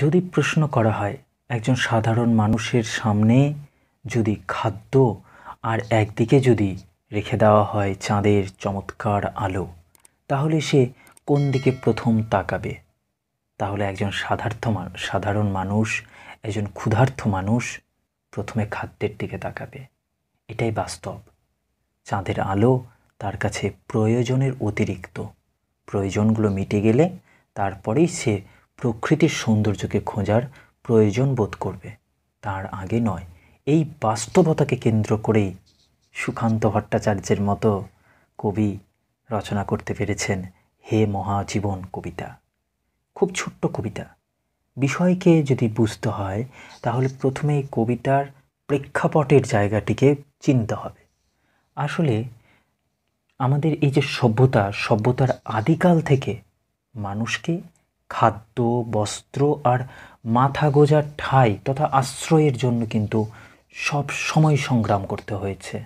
যদি প্রশ্ন করা হয় একজন সাধারণ মানুষের সামনে যদি খাদ্য আর একদিকে যদি রেখে দেওয়া হয় চাঁদের চমৎকার আলো তাহলে সে কোন দিকে প্রথম তাকাবে তাহলে একজন সাধার্থ সাধারণ মানুষ একজন ক্ষুধার্থ মানুষ প্রথমে খাদ্যের দিকে তাকাবে এটাই বাস্তব চাঁদের আলো তার কাছে প্রয়োজনের অতিরিক্ত প্রয়োজনগুলো মিটে গেলে তারপরেই সে প্রকৃতির সৌন্দর্যকে খোঁজার প্রয়োজন বোধ করবে তার আগে নয় এই বাস্তবতাকে কেন্দ্র করেই সুকান্ত ভট্টাচার্যের মতো কবি রচনা করতে পেরেছেন হে মহাজীবন কবিতা খুব ছোট্ট কবিতা বিষয়কে যদি বুঝতে হয় তাহলে প্রথমে কবিতার প্রেক্ষাপটের জায়গাটিকে চিনতে হবে আসলে আমাদের এই যে সভ্যতা সভ্যতার আদিকাল থেকে মানুষকে খাদ্য বস্ত্র আর মাথা গোজার ঠাই তথা আশ্রয়ের জন্য কিন্তু সব সময় সংগ্রাম করতে হয়েছে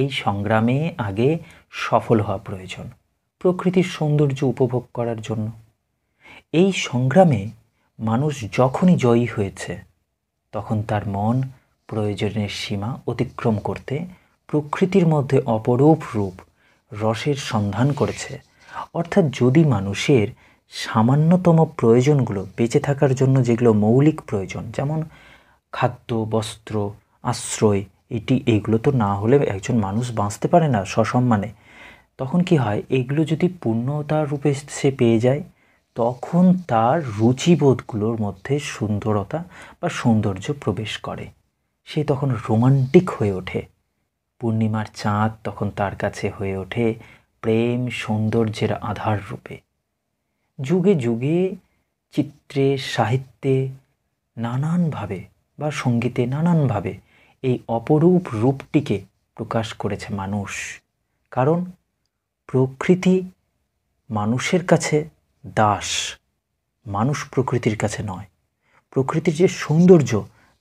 এই সংগ্রামে আগে সফল হওয়া প্রয়োজন প্রকৃতির সৌন্দর্য উপভোগ করার জন্য এই সংগ্রামে মানুষ যখনই জয়ী হয়েছে তখন তার মন প্রয়োজনের সীমা অতিক্রম করতে প্রকৃতির মধ্যে অপরূপ রূপ রসের সন্ধান করেছে অর্থাৎ যদি মানুষের সামান্যতম প্রয়োজনগুলো বেঁচে থাকার জন্য যেগুলো মৌলিক প্রয়োজন যেমন খাদ্য বস্ত্র আশ্রয় এটি এগুলো তো না হলে একজন মানুষ বাঁচতে পারে না সসম্মানে তখন কি হয় এগুলো যদি পূর্ণতার রূপে সে পেয়ে যায় তখন তার রুচিবোধগুলোর মধ্যে সুন্দরতা বা সৌন্দর্য প্রবেশ করে সে তখন রোমান্টিক হয়ে ওঠে পূর্ণিমার চাঁদ তখন তার কাছে হয়ে ওঠে প্রেম সৌন্দর্যের আধার রূপে যুগে যুগে চিত্রে সাহিত্যে নানানভাবে বা সঙ্গীতে নানানভাবে এই অপরূপ রূপটিকে প্রকাশ করেছে মানুষ কারণ প্রকৃতি মানুষের কাছে দাস মানুষ প্রকৃতির কাছে নয় প্রকৃতির যে সৌন্দর্য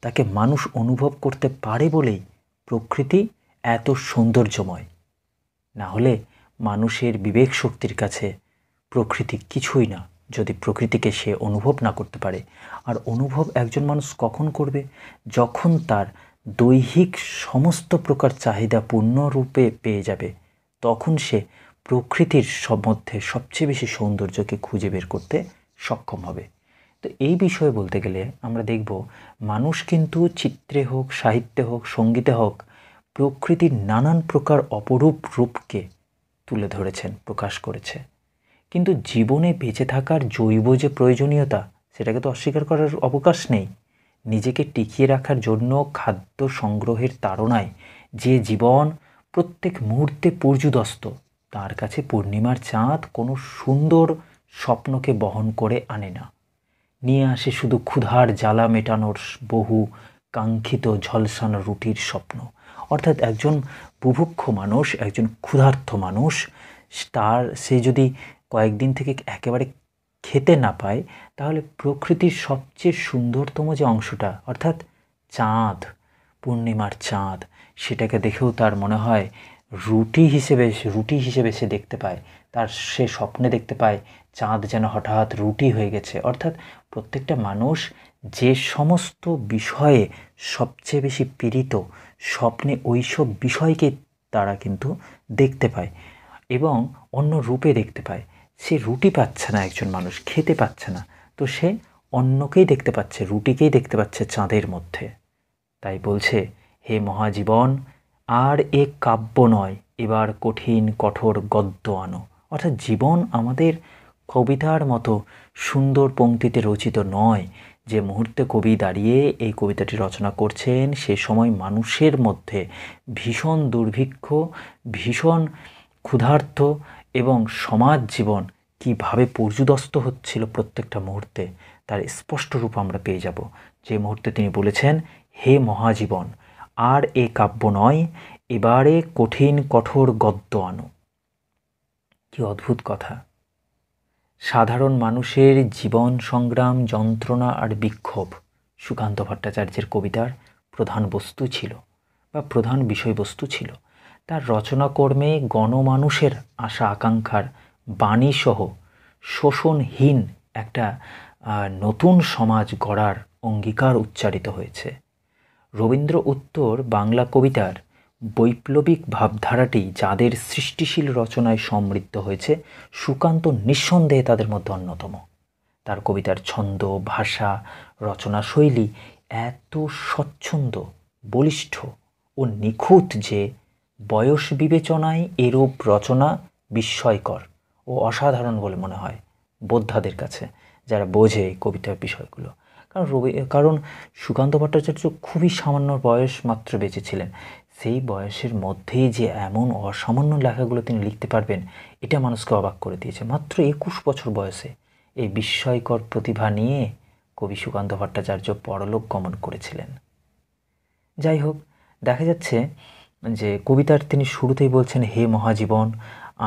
তাকে মানুষ অনুভব করতে পারে বলেই প্রকৃতি এত সৌন্দর্যময় না হলে মানুষের বিবেক শক্তির কাছে প্রকৃতি কিছুই না যদি প্রকৃতিকে সে অনুভব না করতে পারে আর অনুভব একজন মানুষ কখন করবে যখন তার দৈহিক সমস্ত প্রকার চাহিদা পূর্ণরূপে পেয়ে যাবে তখন সে প্রকৃতির মধ্যে সবচেয়ে বেশি সৌন্দর্যকে খুঁজে বের করতে সক্ষম হবে তো এই বিষয়ে বলতে গেলে আমরা দেখব মানুষ কিন্তু চিত্রে হোক সাহিত্যে হোক সঙ্গীতে হোক প্রকৃতির নানান প্রকার অপরূপ রূপকে তুলে ধরেছেন প্রকাশ করেছে কিন্তু জীবনে বেঁচে থাকার জৈব যে প্রয়োজনীয়তা সেটাকে তো অস্বীকার করার অবকাশ নেই নিজেকে টিকিয়ে রাখার জন্য খাদ্য সংগ্রহের তাড়নায় যে জীবন প্রত্যেক মুহূর্তে পর্যুদস্ত তার কাছে পূর্ণিমার চাঁদ কোনো সুন্দর স্বপ্নকে বহন করে আনে না নিয়ে আসে শুধু ক্ষুধার জ্বালা মেটানোর বহু কাঙ্ক্ষিত ঝলসান রুটির স্বপ্ন অর্থাৎ একজন বুভুক্ষ মানুষ একজন ক্ষুধার্থ মানুষ তার সে যদি কয়েকদিন থেকে একেবারে খেতে না পায় তাহলে প্রকৃতির সবচেয়ে সুন্দরতম যে অংশটা অর্থাৎ চাঁদ পূর্ণিমার চাঁদ সেটাকে দেখেও তার মনে হয় রুটি হিসেবে রুটি হিসেবে সে দেখতে পায় তার সে স্বপ্নে দেখতে পায় চাঁদ যেন হঠাৎ রুটি হয়ে গেছে অর্থাৎ প্রত্যেকটা মানুষ যে সমস্ত বিষয়ে সবচেয়ে বেশি পীড়িত স্বপ্নে সব বিষয়কে তারা কিন্তু দেখতে পায় এবং অন্য রূপে দেখতে পায় সে রুটি পাচ্ছে না একজন মানুষ খেতে পাচ্ছে না তো সে অন্যকেই দেখতে পাচ্ছে রুটিকেই দেখতে পাচ্ছে চাঁদের মধ্যে তাই বলছে হে মহাজীবন আর এ কাব্য নয় এবার কঠিন কঠোর গদ্য আনো অর্থাৎ জীবন আমাদের কবিতার মতো সুন্দর পঙ্ক্তিতে রচিত নয় যে মুহূর্তে কবি দাঁড়িয়ে এই কবিতাটি রচনা করছেন সে সময় মানুষের মধ্যে ভীষণ দুর্ভিক্ষ ভীষণ ক্ষুধার্ত এবং সমাজ জীবন কীভাবে পর্যুদস্ত হচ্ছিল প্রত্যেকটা মুহূর্তে তার স্পষ্ট রূপ আমরা পেয়ে যাব যে মুহূর্তে তিনি বলেছেন হে মহাজীবন আর এ কাব্য নয় এবারে কঠিন কঠোর গদ্য আনো কি অদ্ভুত কথা সাধারণ মানুষের জীবন সংগ্রাম যন্ত্রণা আর বিক্ষোভ সুকান্ত ভট্টাচার্যের কবিতার প্রধান বস্তু ছিল বা প্রধান বিষয়বস্তু ছিল তার রচনাকর্মে গণমানুষের আশা আকাঙ্ক্ষার বাণীসহ শোষণহীন একটা নতুন সমাজ গড়ার অঙ্গীকার উচ্চারিত হয়েছে রবীন্দ্র উত্তর বাংলা কবিতার বৈপ্লবিক ভাবধারাটি যাদের সৃষ্টিশীল রচনায় সমৃদ্ধ হয়েছে সুকান্ত নিঃসন্দেহে তাদের মধ্যে অন্যতম তার কবিতার ছন্দ ভাষা রচনা শৈলী এত স্বচ্ছন্দ বলিষ্ঠ ও নিখুঁত যে বয়স বিবেচনায় এরূপ রচনা বিস্ময়কর ও অসাধারণ বলে মনে হয় বোদ্ধাদের কাছে যারা বোঝে এই কবিতার বিষয়গুলো কারণ রবি কারণ সুকান্ত ভট্টাচার্য খুবই সামান্য বয়স মাত্র বেঁচেছিলেন সেই বয়সের মধ্যেই যে এমন অসামান্য লেখাগুলো তিনি লিখতে পারবেন এটা মানুষকে অবাক করে দিয়েছে মাত্র একুশ বছর বয়সে এই বিস্ময়কর প্রতিভা নিয়ে কবি সুকান্ত ভট্টাচার্য পরলোক গমন করেছিলেন যাই হোক দেখা যাচ্ছে যে কবিতার তিনি শুরুতেই বলছেন হে মহাজীবন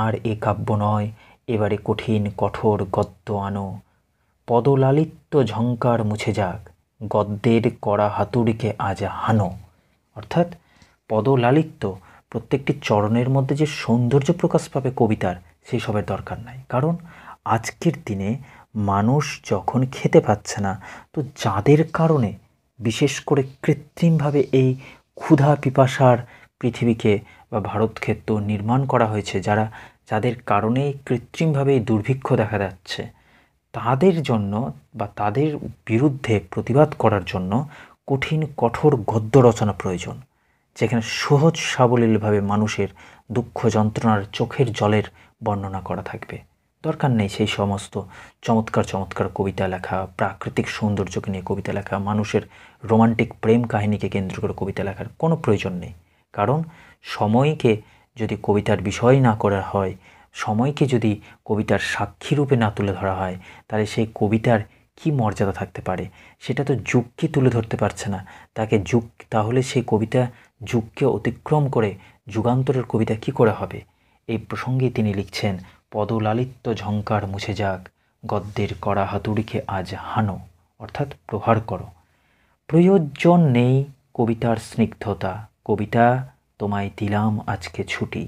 আর এ কাব্য নয় এবারে কঠিন কঠোর গদ্য আনো পদলালিত্য ঝঙ্কার মুছে যাক গদ্যের কড়া হাতুড়িকে আজ হানো অর্থাৎ পদলালিত্য প্রত্যেকটি চরণের মধ্যে যে সৌন্দর্য প্রকাশ পাবে কবিতার সেই সবের দরকার নাই কারণ আজকের দিনে মানুষ যখন খেতে পাচ্ছে না তো যাদের কারণে বিশেষ করে কৃত্রিমভাবে এই ক্ষুধা পিপাসার পৃথিবীকে বা ভারতক্ষেত্র নির্মাণ করা হয়েছে যারা যাদের কারণে কৃত্রিমভাবে দুর্ভিক্ষ দেখা যাচ্ছে তাদের জন্য বা তাদের বিরুদ্ধে প্রতিবাদ করার জন্য কঠিন কঠোর গদ্য রচনা প্রয়োজন যেখানে সহজ সাবলীলভাবে মানুষের দুঃখ যন্ত্রণার চোখের জলের বর্ণনা করা থাকবে দরকার নেই সেই সমস্ত চমৎকার চমৎকার কবিতা লেখা প্রাকৃতিক সৌন্দর্যকে নিয়ে কবিতা লেখা মানুষের রোমান্টিক প্রেম কাহিনীকে কেন্দ্র করে কবিতা লেখার কোনো প্রয়োজন নেই কারণ সময়কে যদি কবিতার বিষয় না করা হয় সময়কে যদি কবিতার সাক্ষীরূপে না তুলে ধরা হয় তাহলে সেই কবিতার কি মর্যাদা থাকতে পারে সেটা তো যুগকে তুলে ধরতে পারছে না তাকে যুগ তাহলে সেই কবিতা যুগকে অতিক্রম করে যুগান্তরের কবিতা কি করে হবে এই প্রসঙ্গে তিনি লিখছেন পদলালিত্য ঝঙ্কার মুছে যাক গদ্যের করা হাতুড়িকে আজ হানো অর্থাৎ প্রহার করো প্রয়োজন নেই কবিতার স্নিগ্ধতা কবিতা তোমায় দিলাম আজকে ছুটি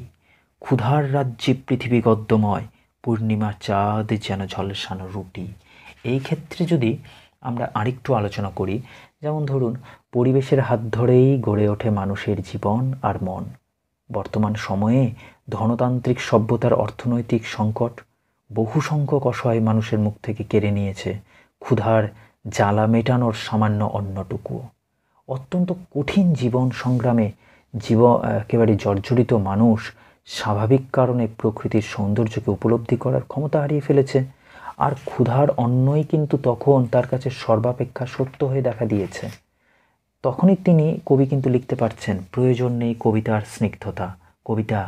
ক্ষুধার রাজ্যে পৃথিবী গদ্যময় পূর্ণিমা চাঁদ যেন ঝলসানো রুটি এই ক্ষেত্রে যদি আমরা আরেকটু আলোচনা করি যেমন ধরুন পরিবেশের হাত ধরেই গড়ে ওঠে মানুষের জীবন আর মন বর্তমান সময়ে ধনতান্ত্রিক সভ্যতার অর্থনৈতিক সংকট বহু সংখ্যক অসহায় মানুষের মুখ থেকে কেড়ে নিয়েছে ক্ষুধার জ্বালা মেটানোর সামান্য অন্যটুকুও অত্যন্ত কঠিন জীবন সংগ্রামে জীব একেবারে জর্জরিত মানুষ স্বাভাবিক কারণে প্রকৃতির সৌন্দর্যকে উপলব্ধি করার ক্ষমতা হারিয়ে ফেলেছে আর ক্ষুধার অন্নই কিন্তু তখন তার কাছে সর্বাপেক্ষা সত্য হয়ে দেখা দিয়েছে তখনই তিনি কবি কিন্তু লিখতে পারছেন প্রয়োজন নেই কবিতার স্নিগ্ধতা কবিতা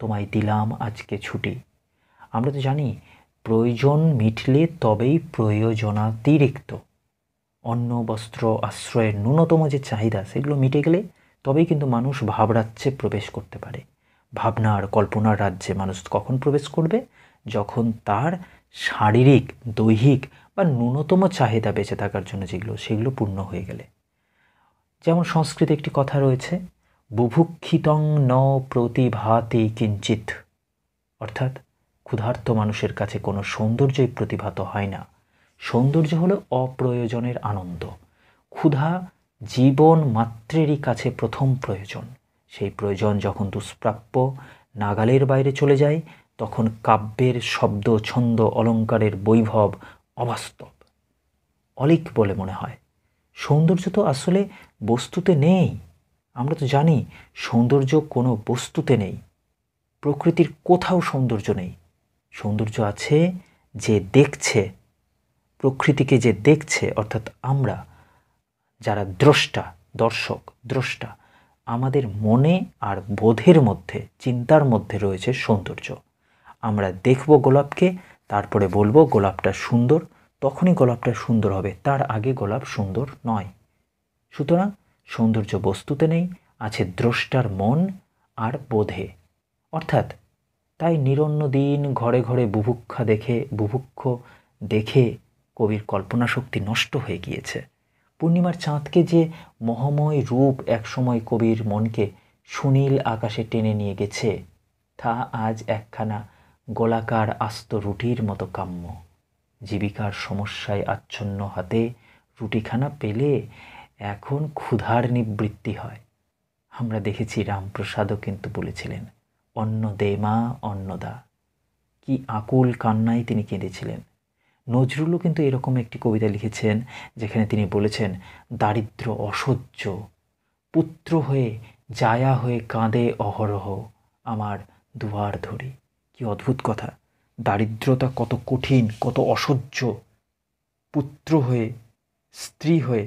তোমায় দিলাম আজকে ছুটি আমরা তো জানি প্রয়োজন মিটলে তবেই প্রয়োজনাতিরিক্ত অন্ন বস্ত্র আশ্রয়ের ন্যূনতম যে চাহিদা সেগুলো মিটে গেলে তবেই কিন্তু মানুষ ভাবরাজ্যে প্রবেশ করতে পারে ভাবনার কল্পনার রাজ্যে মানুষ কখন প্রবেশ করবে যখন তার শারীরিক দৈহিক বা ন্যূনতম চাহিদা বেঁচে থাকার জন্য যেগুলো সেগুলো পূর্ণ হয়ে গেলে যেমন সংস্কৃতে একটি কথা রয়েছে বুভুক্ষিতং ন প্রতিভাতি কিঞ্চিত অর্থাৎ ক্ষুধার্ত মানুষের কাছে কোনো সৌন্দর্যই প্রতিভাত হয় না সৌন্দর্য হলো অপ্রয়োজনের আনন্দ ক্ষুধা জীবন মাত্রেরই কাছে প্রথম প্রয়োজন সেই প্রয়োজন যখন দুষ্প্রাপ্য নাগালের বাইরে চলে যায় তখন কাব্যের শব্দ ছন্দ অলঙ্কারের বৈভব অবাস্তব অলিক বলে মনে হয় সৌন্দর্য তো আসলে বস্তুতে নেই আমরা তো জানি সৌন্দর্য কোনো বস্তুতে নেই প্রকৃতির কোথাও সৌন্দর্য নেই সৌন্দর্য আছে যে দেখছে প্রকৃতিকে যে দেখছে অর্থাৎ আমরা যারা দ্রষ্টা দর্শক দ্রষ্টা আমাদের মনে আর বোধের মধ্যে চিন্তার মধ্যে রয়েছে সৌন্দর্য আমরা দেখব গোলাপকে তারপরে বলবো গোলাপটা সুন্দর তখনই গোলাপটা সুন্দর হবে তার আগে গোলাপ সুন্দর নয় সুতরাং সৌন্দর্য বস্তুতে নেই আছে দ্রষ্টার মন আর বোধে অর্থাৎ তাই নিরন্ন দিন ঘরে ঘরে বুভুক্ষা দেখে বুভুক্ষ দেখে কবির কল্পনা শক্তি নষ্ট হয়ে গিয়েছে পূর্ণিমার চাঁদকে যে মহাময় রূপ একসময় কবির মনকে সুনীল আকাশে টেনে নিয়ে গেছে তা আজ একখানা গোলাকার আস্ত রুটির মতো কাম্য জীবিকার সমস্যায় আচ্ছন্ন হাতে রুটিখানা পেলে এখন ক্ষুধার নিবৃত্তি হয় আমরা দেখেছি রামপ্রসাদও কিন্তু বলেছিলেন অন্ন দে মা অন্নদা কি আকুল কান্নায় তিনি কেঁদেছিলেন নজরুলও কিন্তু এরকম একটি কবিতা লিখেছেন যেখানে তিনি বলেছেন দারিদ্র অসহ্য পুত্র হয়ে জায়া হয়ে কাঁদে অহরহ আমার দুয়ার ধরি কি অদ্ভুত কথা দারিদ্রতা কত কঠিন কত অসহ্য পুত্র হয়ে স্ত্রী হয়ে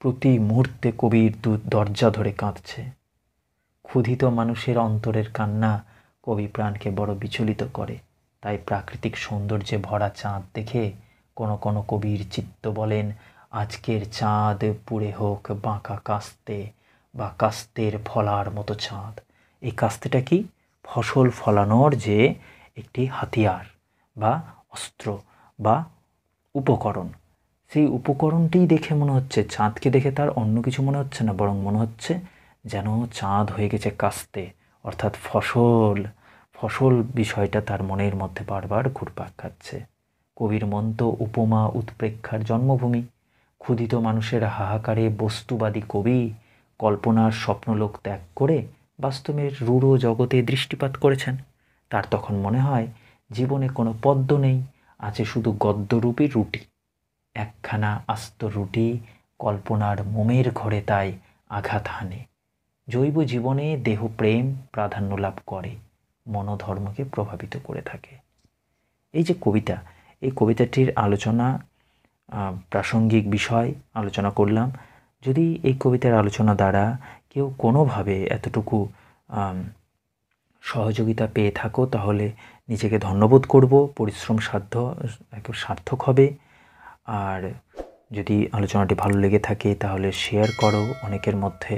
প্রতি মুহূর্তে কবির দু দরজা ধরে কাঁদছে ক্ষুধিত মানুষের অন্তরের কান্না কবি প্রাণকে বড় বিচলিত করে তাই প্রাকৃতিক সৌন্দর্যে ভরা চাঁদ দেখে কোনো কোনো কবির চিত্ত বলেন আজকের চাঁদ পুড়ে হোক বাঁকা কাস্তে বা কাস্তের ফলার মতো চাঁদ এই কাস্তেটা কি ফসল ফলানোর যে একটি হাতিয়ার বা অস্ত্র বা উপকরণ সেই উপকরণটিই দেখে মনে হচ্ছে চাঁদকে দেখে তার অন্য কিছু মনে হচ্ছে না বরং মনে হচ্ছে যেন চাঁদ হয়ে গেছে কাস্তে অর্থাৎ ফসল ফসল বিষয়টা তার মনের মধ্যে বারবার ঘুরপাক খাচ্ছে কবির মন্ত উপমা উৎপ্রেক্ষার জন্মভূমি ক্ষুদিত মানুষের হাহাকারে বস্তুবাদী কবি কল্পনার স্বপ্নলোক ত্যাগ করে বাস্তবের রূঢ় জগতে দৃষ্টিপাত করেছেন তার তখন মনে হয় জীবনে কোনো পদ্ম নেই আছে শুধু গদ্যরূপী রুটি একখানা আস্ত রুটি কল্পনার মোমের ঘরে তাই আঘাত হানে জৈব জীবনে দেহ প্রেম প্রাধান্য লাভ করে মনোধর্মকে প্রভাবিত করে থাকে এই যে কবিতা এই কবিতাটির আলোচনা প্রাসঙ্গিক বিষয় আলোচনা করলাম যদি এই কবিতার আলোচনা দ্বারা কেউ কোনোভাবে এতটুকু সহযোগিতা পেয়ে থাকো তাহলে নিজেকে ধন্যবোধ করব পরিশ্রম সাধ্য সার্থক হবে আর যদি আলোচনাটি ভালো লেগে থাকে তাহলে শেয়ার করো অনেকের মধ্যে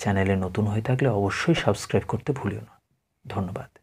চ্যানেলে নতুন হয়ে থাকলে অবশ্যই সাবস্ক্রাইব করতে ভুলিও না ধন্যবাদ